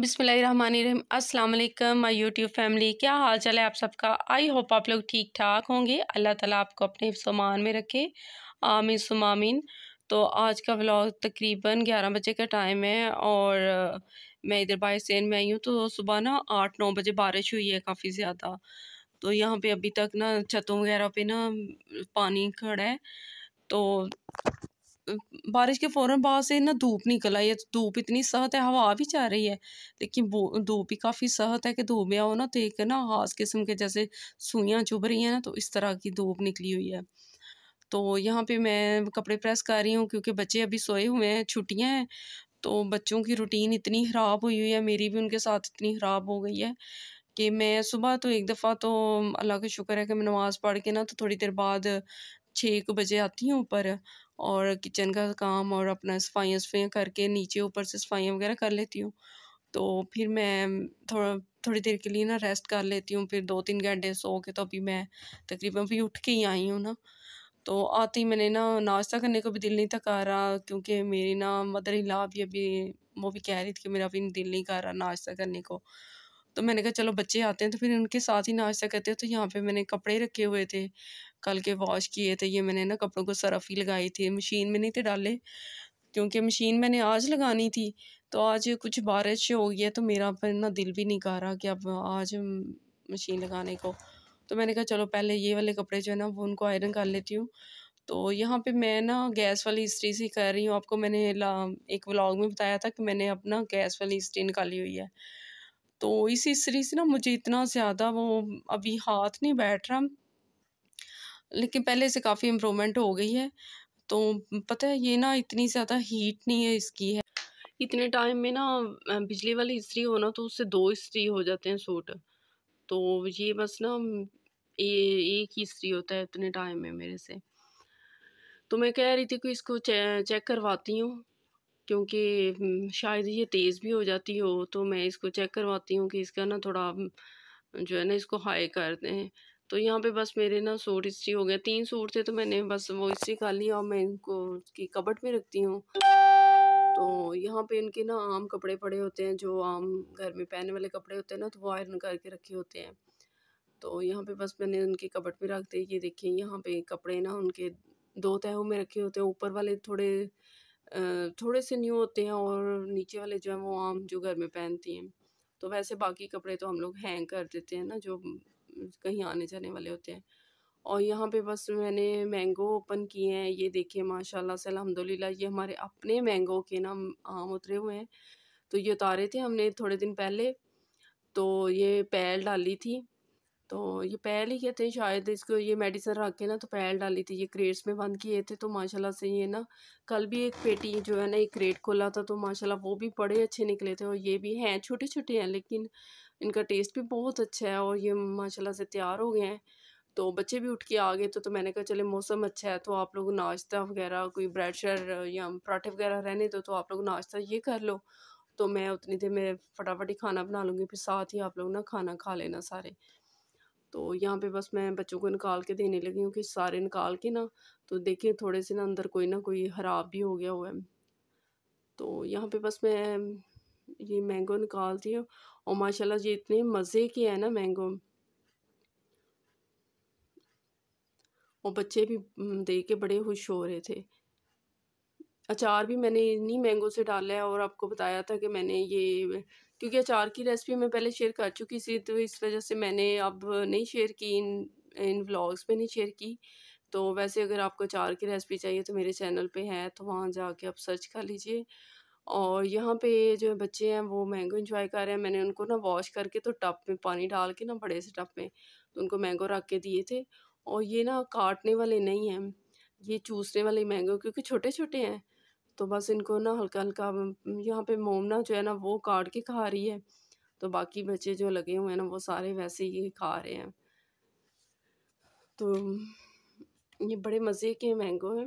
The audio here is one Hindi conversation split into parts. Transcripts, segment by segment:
बिसमीम अस्सलाम माय यूट्यूब फैमिली क्या हाल चाल है आप सबका आई होप आप लोग ठीक ठाक होंगे अल्लाह ताला आपको अपने सामान में रखे आमिन सुमामिन तो आज का व्लॉग तकरीबन ग्यारह बजे का टाइम है और मैं इधर बाईसैन में आई हूँ तो सुबह ना आठ नौ बजे बारिश हुई है काफ़ी ज़्यादा तो यहाँ पर अभी तक ना छतों वगैरह पर ना पानी खड़ा है तो बारिश के फौरन बाद से ना धूप निकल आई है धूप इतनी सहत है हवा भी जा रही है लेकिन धूप ही काफ़ी सहत है कि धूप में आओ ना तो एक ना खास किस्म के जैसे सुइयाँ चुभ रही हैं ना तो इस तरह की धूप निकली हुई है तो यहाँ पे मैं कपड़े प्रेस कर रही हूँ क्योंकि बच्चे अभी सोए हुए हैं छुट्टियाँ हैं तो बच्चों की रूटीन इतनी ख़राब हुई हुई है मेरी भी उनके साथ इतनी ख़राब हो गई है कि मैं सुबह तो एक दफ़ा तो अल्लाह का शुक्र है कि मैं नमाज़ पढ़ के ना तो थोड़ी देर बाद छः एक बजे आती हूँ ऊपर और किचन का काम और अपना सफाइयाँ सफाइयाँ करके नीचे ऊपर से सफाइयाँ वगैरह कर लेती हूँ तो फिर मैं थोड़ा थोड़ी देर के लिए ना रेस्ट कर लेती हूँ फिर दो तीन घंटे सो के तो अभी मैं तकरीबन अभी उठ के ही आई हूँ ना तो आते ही मैंने ना नाश्ता करने को भी दिल नहीं था कर रहा क्योंकि मेरी ना मदर इन लॉ भी अभी वो भी कह रही थी कि मेरा अभी दिल नहीं कर रहा नाश्ता करने को तो मैंने कहा चलो बच्चे आते हैं तो फिर उनके साथ ही नाश्ता करते हैं तो यहाँ पे मैंने कपड़े रखे हुए थे कल के वॉश किए थे ये मैंने ना कपड़ों को सरफी लगाई थी मशीन में नहीं थे डाले क्योंकि मशीन मैंने आज लगानी थी तो आज कुछ बारिश हो गई है तो मेरा फिर ना दिल भी नहीं कर रहा कि अब आज मशीन लगाने को तो मैंने कहा चलो पहले ये वाले कपड़े जो है ना वो उनको आयरन कर लेती हूँ तो यहाँ पे मैं ना गैस वाली हिस्ट्री से कर रही हूँ आपको मैंने एक व्लॉग में बताया था कि मैंने अपना गैस वाली हिस्ट्री निकाली हुई है तो इस इस्त्री से ना मुझे इतना ज़्यादा वो अभी हाथ नहीं बैठ रहा लेकिन पहले से काफ़ी इम्प्रूवमेंट हो गई है तो पता है ये ना इतनी ज़्यादा हीट नहीं है इसकी है इतने टाइम में ना बिजली वाली हो ना तो उससे दो इस्त्री हो जाते हैं सूट तो ये बस ना ये एक ही इस्त्री होता है इतने टाइम में मेरे से तो मैं कह रही थी कि इसको चे, चेक करवाती हूँ क्योंकि शायद ये तेज़ भी हो जाती हो तो मैं इसको चेक करवाती हूँ कि इसका ना थोड़ा जो है ना इसको हाई कर दें तो यहाँ पे बस मेरे ना सूट इसी हो गया तीन सूट थे तो मैंने बस वो इसी खा लिया और मैं इनको उसकी कबट में रखती हूँ तो यहाँ पे इनके ना आम कपड़े पड़े होते हैं जो आम घर में पहनने वाले कपड़े होते हैं ना तो वो आयरन करके रखे होते हैं तो यहाँ पे बस मैंने उनके कबट में रख दिए ये देखिए यहाँ पे कपड़े ना उनके दो तहों में रखे होते हैं ऊपर वाले थोड़े थोड़े से न्यू होते हैं और नीचे वाले जो हैं वो आम जो घर में पहनती हैं तो वैसे बाकी कपड़े तो हम लोग हैंग कर देते हैं ना जो कहीं आने जाने वाले होते हैं और यहाँ पे बस मैंने मैंगो ओपन किए हैं ये देखिए माशाल्लाह से अलहमदिल्ला ये हमारे अपने मैंगो के नाम आम उतरे हुए हैं तो ये उतारे थे हमने थोड़े दिन पहले तो ये पैल डाली थी तो ये पहल ही कहते थे शायद इसको ये मेडिसिन रख के ना तो पहल डाली थी ये क्रेट्स में बंद किए थे तो माशाल्लाह से ये ना कल भी एक पेटी जो है ना एक क्रेट खोला था तो माशाल्लाह वो भी बड़े अच्छे निकले थे और ये भी हैं छोटे छोटे हैं लेकिन इनका टेस्ट भी बहुत अच्छा है और ये माशाल्लाह से तैयार हो गए हैं तो बच्चे भी उठ के आ गए तो तो मैंने कहा चले मौसम अच्छा है तो आप लोग नाश्ता वगैरह कोई ब्रेड शेड या पराठे वगैरह रहने दो तो आप लोग नाश्ता ये कर लो तो मैं उतनी देर में फटाफट ही खाना बना लूँगी फिर साथ ही आप लोग ना खाना खा लेना सारे तो यहाँ पे बस मैं बच्चों को निकाल के देने लगी हूँ कि सारे निकाल के ना तो देखिए थोड़े से ना अंदर कोई ना कोई ख़राब भी हो गया हुआ है तो यहाँ पे बस मैं ये मैंगो निकालती हूँ और माशाल्लाह जी इतने मज़े के हैं ना मैंगो और बच्चे भी देख के बड़े खुश हो रहे थे अचार भी मैंने इन्हीं मैंगो से डाला है और आपको बताया था कि मैंने ये क्योंकि अचार की रेसिपी मैं पहले शेयर कर चुकी थी तो इस वजह से मैंने अब नहीं शेयर की इन इन व्लॉग्स पे नहीं शेयर की तो वैसे अगर आपको अचार की रेसिपी चाहिए तो मेरे चैनल पे है तो वहाँ जाके आप सर्च कर लीजिए और यहाँ पे जो बच्चे हैं वो मैंगो इंजॉय कर रहे हैं मैंने उनको ना वॉश करके तो टप में पानी डाल के ना बड़े से टप में तो उनको मैंगो रख के दिए थे और ये ना काटने वाले नहीं हैं ये चूसने वाले मैंगो क्योंकि छोटे छोटे हैं तो बस इनको ना हल्का हल्का यहाँ पे मोम ना जो है ना वो काट के खा रही है तो बाकी बच्चे जो लगे हुए हैं ना वो सारे वैसे ही खा रहे हैं तो ये बड़े मज़े के मैंगो हैं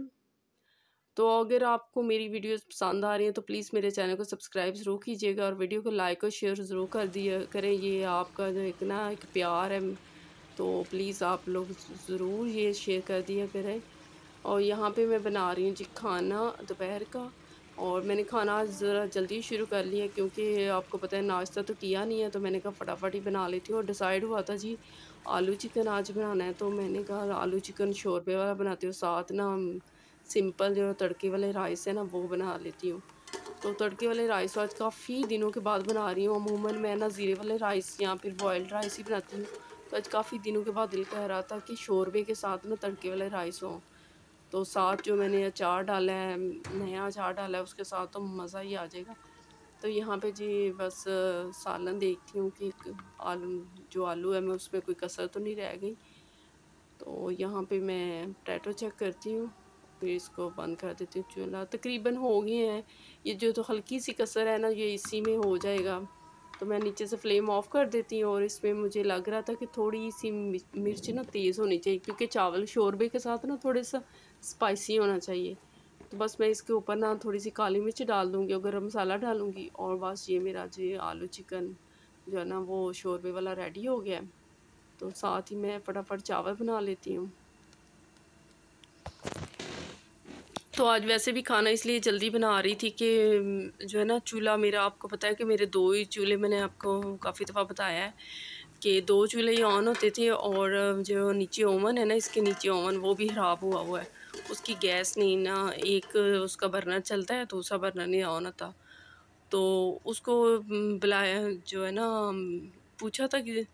तो अगर आपको मेरी वीडियोस पसंद आ रही हैं तो प्लीज़ मेरे चैनल को सब्सक्राइब ज़रूर कीजिएगा और वीडियो को लाइक और शेयर ज़रूर कर दिया करें ये आपका जो एक ना एक प्यार है तो प्लीज़ आप लोग ज़रूर ये शेयर कर दिया करें और यहाँ पे मैं बना रही हूँ जी खाना दोपहर का और मैंने खाना ज़रा जल्दी शुरू कर लिया क्योंकि आपको पता है नाश्ता तो किया नहीं है तो मैंने कहा फटाफट ही बना लेती हूँ और डिसाइड हुआ था जी आलू चिकन आज बनाना है तो मैंने कहा आलू चिकन शोरबे वाला बनाती हूँ साथ ना सिंपल जो तड़के वाले राइस है ना वो बना लेती हूँ तो तड़के वाले राइस तो आज काफ़ी दिनों के बाद बना रही हूँ अमूमन मैं ना ज़ीरे वाले राइस या फिर बॉयल्ड राइस ही बनाती हूँ तो आज काफ़ी दिनों के बाद दिल कह रहा था कि शोरबे के साथ ना तड़के वाले राइस हों तो साथ जो मैंने अचार डाला है नया अचार डाला है उसके साथ तो मज़ा ही आ जाएगा तो यहाँ पे जी बस सालन देखती हूँ कि आलू जो आलू है मैं उसमें कोई कसर तो नहीं रह गई तो यहाँ पे मैं टैटो चेक करती हूँ फिर इसको बंद कर देती हूँ चूल्हा तकरीबन हो गए हैं ये जो तो हल्की सी कसर है ना ये इसी में हो जाएगा तो मैं नीचे से फ्लेम ऑफ कर देती हूँ और इसमें मुझे लग रहा था कि थोड़ी सी मिर्च ना तेज़ होनी चाहिए क्योंकि चावल शोरबे के साथ ना थोड़े सा स्पाइसी होना चाहिए तो बस मैं इसके ऊपर ना थोड़ी सी काली मिर्च डाल दूँगी और गर्म मसाला डालूँगी और बस ये मेरा जो आलू चिकन जो है ना वो शोरबे वाला रेडी हो गया है तो साथ ही मैं फटाफट चावल बना लेती हूँ तो आज वैसे भी खाना इसलिए जल्दी बना रही थी कि जो है ना चूल्हा मेरा आपको पता है कि मेरे दो ही चूल्हे मैंने आपको काफ़ी दफ़ा बताया है कि दो चूल्हे ही ऑन होते थे और जो नीचे ओवन है ना इसके नीचे ओवन वो भी ख़राब हुआ हुआ है उसकी गैस नहीं ना एक उसका बर्नर चलता है दूसरा बर्नर नहीं ऑन होता तो उसको बुलाया जो है ना पूछा था कि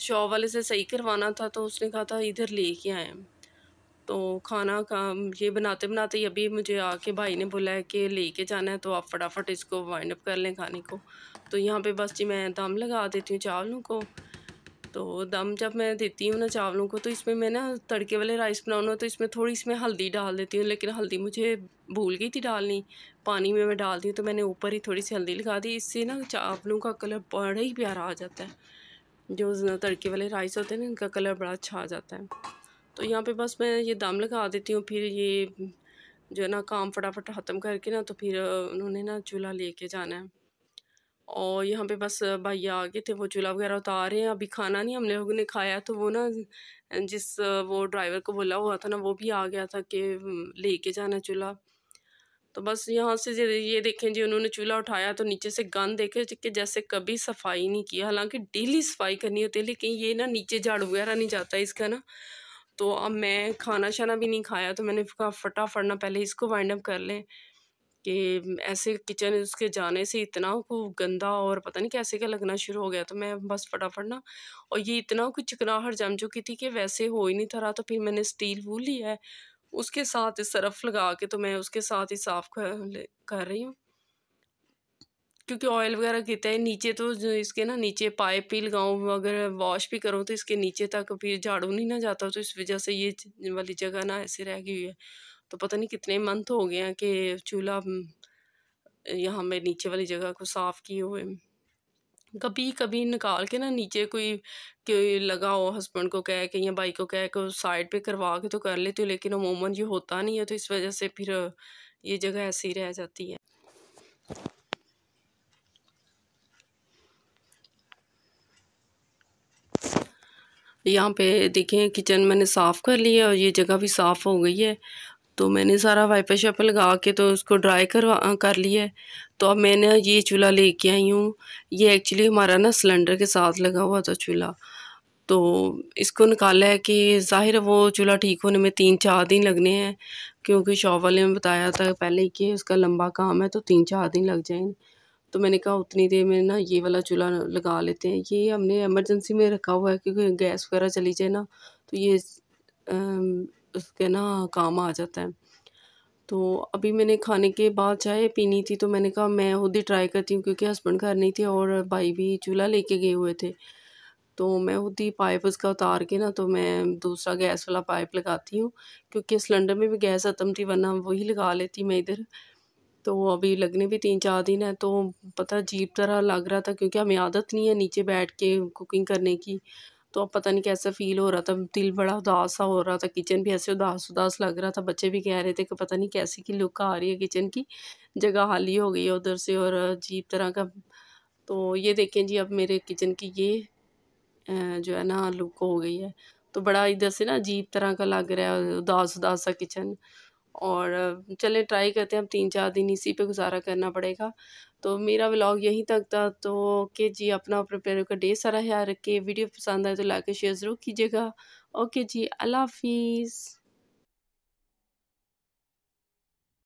शॉप वाले से सही करवाना था तो उसने कहा था इधर लेके आए तो खाना का ये बनाते बनाते ही अभी मुझे आके भाई ने बोला है कि लेके जाना है तो आप फटाफट इसको वाइंड अप कर लें खाने को तो यहाँ पे बस जी मैं दम लगा देती हूँ चावलों को तो दम जब मैं देती हूँ ना चावलों को तो इसमें मैं ना तड़के वाले राइस बनाऊँ तो इसमें थोड़ी इसमें हल्दी डाल देती हूँ लेकिन हल्दी मुझे भूल गई थी डालनी पानी में मैं डालती हूँ तो मैंने ऊपर ही थोड़ी सी हल्दी लगा दी इससे ना चावलों का कलर बड़ा ही प्यारा आ जाता है जो तड़के वाले राइस होते हैं ना इनका कलर बड़ा अच्छा आ जाता है तो यहाँ पर बस मैं ये दम लगा देती हूँ फिर ये जो है ना काम फटाफट ख़त्म करके ना तो फिर उन्होंने ना चूल्हा ले जाना है और यहाँ पे बस भैया आ गए थे वो चूल्हा वगैरह उतार रहे हैं अभी खाना नहीं हम लोगों ने खाया तो वो ना जिस वो ड्राइवर को बोला हुआ था ना वो भी आ गया था कि लेके जाना चूल्हा तो बस यहाँ से ये देखें जी उन्होंने चूल्हा उठाया तो नीचे से गंद देखे कि जैसे कभी सफाई नहीं किया हालांकि डेली सफाई करनी होती है लेकिन ये ना नीचे झाड़ वगैरह नहीं जाता इसका ना तो अब मैं खाना शाना भी नहीं खाया तो मैंने कहा फटाफट ना पहले इसको वाइंड अप कर लें कि ऐसे किचन उसके जाने से इतना को गंदा और पता नहीं कैसे क्या लगना शुरू हो गया तो मैं बस फटाफट ना और ये इतना कुछ चिकनाहट जम चुकी थी कि वैसे हो ही नहीं था रहा तो फिर मैंने स्टील वो लिया है उसके साथ सरफ लगा के तो मैं उसके साथ ही साफ़ कर, रही हूँ क्योंकि ऑयल वगैरह गिरता है नीचे तो इसके ना नीचे पाइप भी लगाऊँ अगर वॉश भी करूँ तो इसके नीचे तक भी झाड़ू नहीं ना जाता तो इस वजह से ये वाली जगह ना ऐसे रह गई हुई है तो पता नहीं कितने मंथ हो गए हैं कि चूल्हा यहाँ मैं नीचे वाली जगह को साफ़ किए हुए कभी कभी निकाल के ना नीचे कोई कोई लगा हो हस्बैंड को कह के या भाई को कह के साइड पे करवा के तो कर लेती हूँ लेकिन अमूमन ये होता नहीं है तो इस वजह से फिर ये जगह ऐसी रह जाती है यहाँ पे देखें किचन मैंने साफ़ कर लिया और ये जगह भी साफ़ हो गई है तो मैंने सारा वाइपर शाइपर लगा के तो उसको ड्राई करवा कर लिया है तो अब मैंने ये चूल्हा लेके आई हूँ ये एक्चुअली हमारा ना सिलेंडर के साथ लगा हुआ था चूल्हा तो इसको निकाला है कि ज़ाहिर वो चूल्हा ठीक होने में तीन चार दिन लगने हैं क्योंकि शॉप वाले ने बताया था पहले कि उसका लंबा काम है तो तीन चार दिन लग जाएंगे तो मैंने कहा उतनी देर में ना ये वाला चूल्हा लगा लेते हैं ये हमने एमरजेंसी में रखा हुआ है क्योंकि गैस वगैरह चली जाए ना तो ये उसके ना काम आ जाता है तो अभी मैंने खाने के बाद चाय पीनी थी तो मैंने कहा मैं खुद ही ट्राई करती हूँ क्योंकि हस्बैंड घर नहीं थे और भाई भी चूल्हा लेके गए हुए थे तो मैं खुद ही पाइप उसका उतार के ना तो मैं दूसरा गैस वाला पाइप लगाती हूँ क्योंकि सिलेंडर में भी गैस ख़त्म थी वरना वही लगा लेती मैं इधर तो अभी लगने भी तीन चार दिन है तो पता जीप तरह लग रहा था क्योंकि हमें आदत नहीं है नीचे बैठ के कुकिंग करने की तो अब पता नहीं कैसा फ़ील हो रहा था दिल बड़ा उदास सा हो रहा था किचन भी ऐसे उदास उदास लग रहा था बच्चे भी कह रहे थे कि पता नहीं कैसी की लुक आ रही है किचन की जगह खाली हो गई है उधर से और अजीब तरह का तो ये देखें जी अब मेरे किचन की ये जो है ना लुक हो गई है तो बड़ा इधर से ना अजीब तरह का लग रहा है उदास उदास सा किचन और चले ट्राई करते हैं अब तीन चार दिन इसी पे गुजारा करना पड़ेगा तो मेरा व्लॉग यहीं तक था तो ओके जी अपना अपने का ढेर सारा ख्याल रखिए वीडियो पसंद आए तो लाइक शेयर ज़रूर कीजिएगा ओके जी अल्लाह हाफिज़